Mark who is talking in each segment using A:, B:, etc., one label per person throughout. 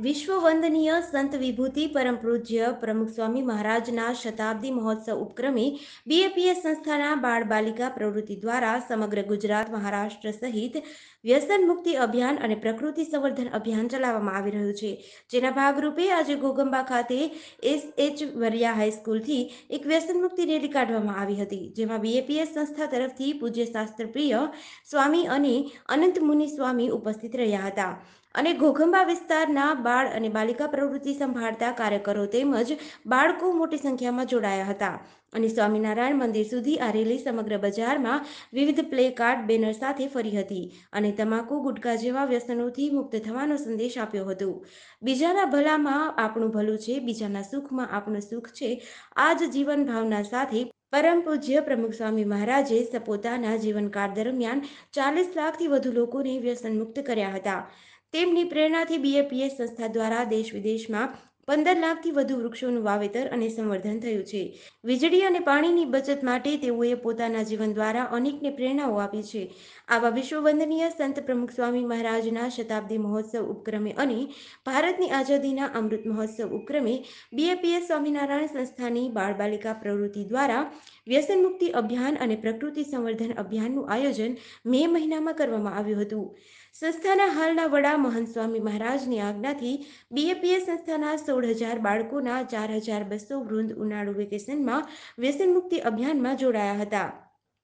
A: વિશ્વવંદનીય સંત વિભૂતિ પરમ પૂજ્ય પ્રમુખ સ્વામી મહારાજના શતાબ્દી મહોત્સવ ઉપક્રમે બીએપીએસ સંસ્થાના બાળ બાલિકા પ્રવૃત્તિ દ્વારા સમગ્ર ગુજરાત મહારાષ્ટ્ર સહિત વ્યસન મુક્તિ અભિયાન અને પ્રકૃતિ સંવર્ધન અભિયાન ચલાવવામાં આવી રહ્યું છે જેના ભાગરૂપે આજે ગોગંબા ખાતે એસ એચ વરિયા હાઈસ્કૂલથી એક વ્યસન મુક્તિ રેલી કાઢવામાં આવી હતી જેમાં બીએપીએસ સંસ્થા તરફથી પૂજ્ય શાસ્ત્રપ્રિય સ્વામી અને અનંત મુનિ સ્વામી ઉપસ્થિત રહ્યા હતા અને ઘોઘંબા વિસ્તારના બાળ અને બાલિકા પ્રવૃત્તિ સંભાળતા કાર્યકરો તેમજ બાળકો મોટી સંખ્યામાં જોડાયા હતા અને સ્વામિનારાયણ મંદિર સુધી આ રેલી સમગ્ર બજારમાં વિવિધ પ્લે કાર્ડ બેનર સાથે ફરી હતી અને તમાકુ ગુટકા જેવા વ્યસનોથી મુક્ત થવાનો સંદેશ આપ્યો હતો બીજાના ભલામાં આપણું ભલું છે બીજાના સુખમાં આપણું સુખ છે આ જ જીવન ભાવના સાથે પરમ પૂજ્ય પ્રમુખ સ્વામી મહારાજે સપોતાના જીવનકાળ દરમિયાન ચાલીસ લાખથી વધુ લોકોને વ્યસન મુક્ત કર્યા હતા તેમની પ્રેરણાથી બીએપીએસ સંસ્થા દ્વારા દેશ વિદેશમાં પંદર લાખથી વધુ વૃક્ષોનું વાવેતર અને સંવર્ધન થયું છે વીજળી અને પાણીની બચત માટે તેઓએ પોતાના જીવન દ્વારા અનેકને પ્રેરણાઓ આપી છે આવા વિશ્વવંદનીય સંત પ્રમુખ સ્વામી મહારાજના શતાબ્દી મહોત્સવ ઉપક્રમે અને ભારતની આઝાદીના અમૃત મહોત્સવ ઉપક્રમે બીએપીએસ સ્વામિનારાયણ સંસ્થાની બાળબાલિકા પ્રવૃત્તિ દ્વારા વ્યસન મુક્તિ અભિયાન અને પ્રકૃતિ સંવર્ધન અભિયાનનું આયોજન મે મહિનામાં કરવામાં આવ્યું હતું સંસ્થાના હાલના વડા મહંત સ્વામી મહારાજની આજ્ઞાથી બીએપીએસ સંસ્થાના સોળ હજાર બાળકોના ચાર હજાર બસો વૃંદ ઉનાળુ વેકેશનમાં વ્યસન મુક્તિ અભિયાનમાં જોડાયા હતા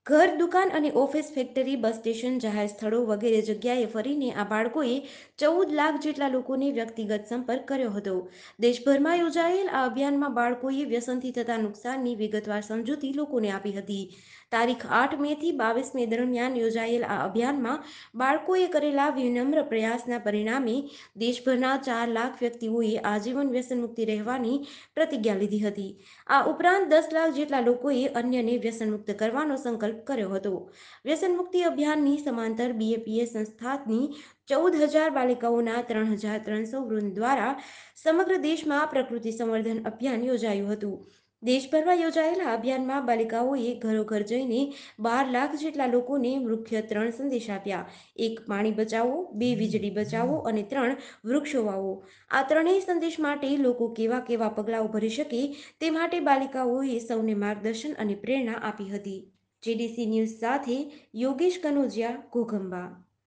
A: ઘર દુકાન અને ઓફિસ ફેક્ટરી બસ સ્ટેશન જાહેર સ્થળો વગેરે જગ્યાએ ફરીને આ બાળકોએ ચૌદ લાખ જેટલા લોકોને વ્યક્તિગત સંપર્ક કર્યો હતો દેશભરમાં યોજાયેલ આ અભિયાનમાં બાળકોએ વ્યસનથી થતા નુકસાનની વિગતવાર સમજૂતી લોકોને આપી હતી તારીખ આઠ મે થી બાવીસ મે દરમિયાન યોજાયેલ આ અભિયાનમાં બાળકોએ કરેલા વિનમ્ર પ્રયાસના પરિણામે દેશભરના ચાર લાખ વ્યક્તિઓએ આજીવન વ્યસન મુક્તિ રહેવાની પ્રતિજ્ઞા લીધી હતી આ ઉપરાંત દસ લાખ જેટલા લોકોએ અન્યને વ્યસન મુક્ત કરવાનો સંકલ્પ સંકલ્પ કર્યો હતો વ્યસન મુક્તિ અભિયાનની સમાંતર બીએપીએ સંસ્થાની ચૌદ હજાર બાલિકાઓના ત્રણ હજાર ત્રણસો વૃંદ દ્વારા સમગ્ર દેશમાં પ્રકૃતિ સંવર્ધન અભિયાન યોજાયું હતું દેશભરમાં યોજાયેલા અભિયાનમાં બાલિકાઓએ ઘરો ઘર જઈને બાર લાખ જેટલા લોકોને મુખ્ય ત્રણ સંદેશ આપ્યા એક પાણી બચાવો બે વીજળી બચાવો અને ત્રણ વૃક્ષો વાવો આ ત્રણેય સંદેશ માટે લોકો કેવા કેવા પગલાઓ ભરી શકે તે માટે બાલિકાઓએ સૌને માર્ગદર્શન અને પ્રેરણા આપી હતી જેડીસી ન્યૂઝ સાથે યોગેશ કનોજિયા ઘોઘંબા